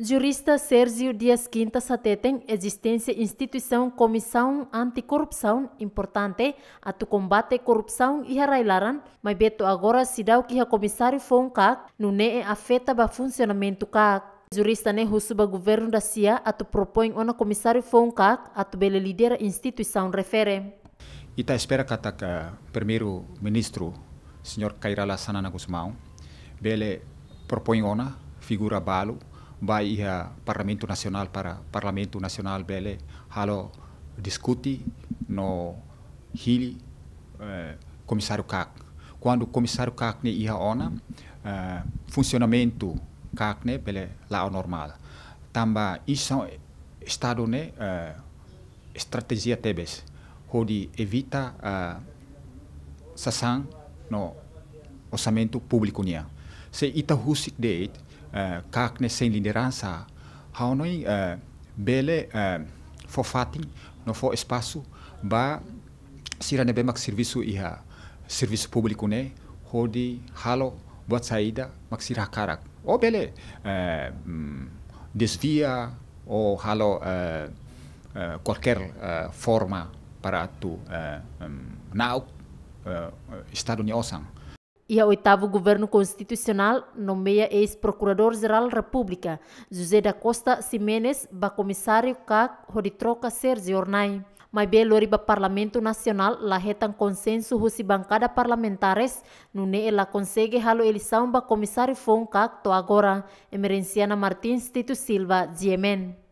Jurista Sérgio Dias Quinta tem existência instituição Comissão Anticorrupção importante a tu combate corrupção e harailaran, mas beto agora se dá o que a comissário Foncac não né é afeta ba funcionamento cac. Jurista ne né husuba governo da CIA a tu propõe ona comissário Foncac a tu bele lidera instituição refere. Ita tá espera kata ka primeiro ministro senhor Kairala Sanana Guzmão, bele propõe ona figura balo vai a Parlamento Nacional para Parlamento Nacional Bele halo discute no Hili eh, comissário CAC. Quando o comissário CAC ne ia ona eh, funcionamento CAC ne bele lá normal. Tamba isso estado ne eh, estratégia tebes hodi evita a eh, sasang no orçamento público nia. Se ita husik date Eh, kakne sen liderança hau noi eh, bele eh, fo fatin no fo espaço ba sira sirane bemak servisu iha serviço público ne hodi halo buat saida mak sira karak o bele mm, desvia o halo qualquer forma para tu uh, um, nauk uh, estado ni osang E a oitavo governo constitucional nomeia ex-procurador-geral da República, José da Costa Ximenes, ba comissário CAC Roditroca Sergio Ornai. Mas bem loriba Parlamento Nacional lahetan consenso husi bancada parlamentares, nune ela consegue halo eleição ba comissário Fon CAC to agora, Emerenciana Martins Tito Silva, Diemen.